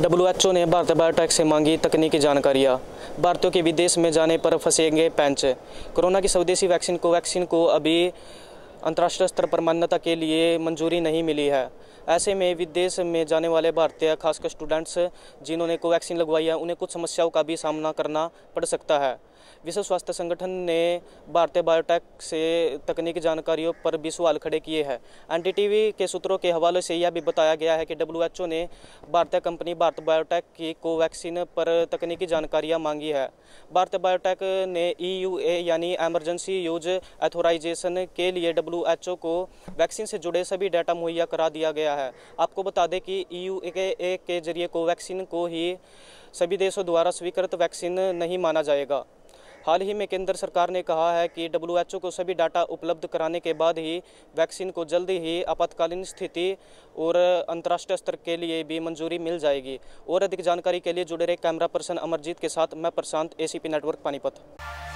WHO ने Bharat biotech से मांगी तकनीकी जानकारियां भारतीयों के विदेश में जाने पर फंसेंगे पैंच कोरोना की स्वदेशी वैक्सीन को वैक्सीन को अभी अंतर्राष्ट्रीय स्तर पर मान्यता के लिए मंजूरी नहीं मिली है ऐसे में विदेश में जाने वाले भारतीय खासकर स्टूडेंट्स जिन्होंने कोवैक्सीन लगवाई है उन्हें कुछ समस्याओं का भी सामना करना पड़ सकता है विश्व स्वास्थ्य संगठन ने भारतीय बायोटेक से तकनीकी जानकारियों पर भी सवाल खड़े किए हैं एनडीटीवी के सूत्रों के हवाले से यह भी बताया गया है कि डब्ल्यूएचओ ने भारतीय कंपनी भारत बायोटेक की कोवैक्सीन पर तकनीकी जानकारियाँ मांगी है भारत बायोटेक ने ई e यानी एमरजेंसी यूज एथोराइजेशन के लिए डब्ल्यू को वैक्सीन से जुड़े सभी डाटा मुहैया करा दिया गया है आपको बता दें कि ई e के जरिए कोवैक्सीन को ही सभी देशों द्वारा स्वीकृत वैक्सीन नहीं माना जाएगा हाल ही में केंद्र सरकार ने कहा है कि डब्ल्यू को सभी डाटा उपलब्ध कराने के बाद ही वैक्सीन को जल्दी ही आपातकालीन स्थिति और अंतर्राष्ट्रीय स्तर के लिए भी मंजूरी मिल जाएगी और अधिक जानकारी के लिए जुड़े रहे कैमरा पर्सन अमरजीत के साथ मैं प्रशांत एसीपी नेटवर्क पानीपत